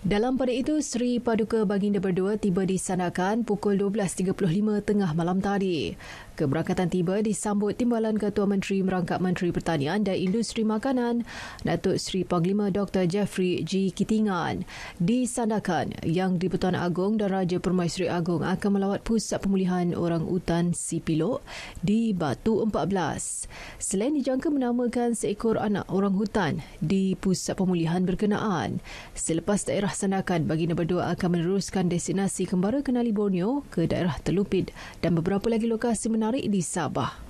Dalam pada itu, Sri Paduka Baginda Berdua tiba di Sanakan pukul 12.35 tengah malam tadi. Keberangkatan tiba disambut Timbalan Ketua Menteri Merangkap Menteri Pertanian dan Industri Makanan, Datuk Sri Panglima Dr. Jeffrey G. Kitingan. Di Sanakan, Yang Diputuan Agong dan Raja Permaisuri Agong akan melawat Pusat Pemulihan Orang Utan Sipilok di Batu 14 selain dijangka menamakan seekor anak orang hutan di pusat pemulihan berkenaan. Selepas daerah sandakan, Baginda Berdua akan meneruskan destinasi kembara kenali Borneo ke daerah Telupid dan beberapa lagi lokasi menarik di Sabah.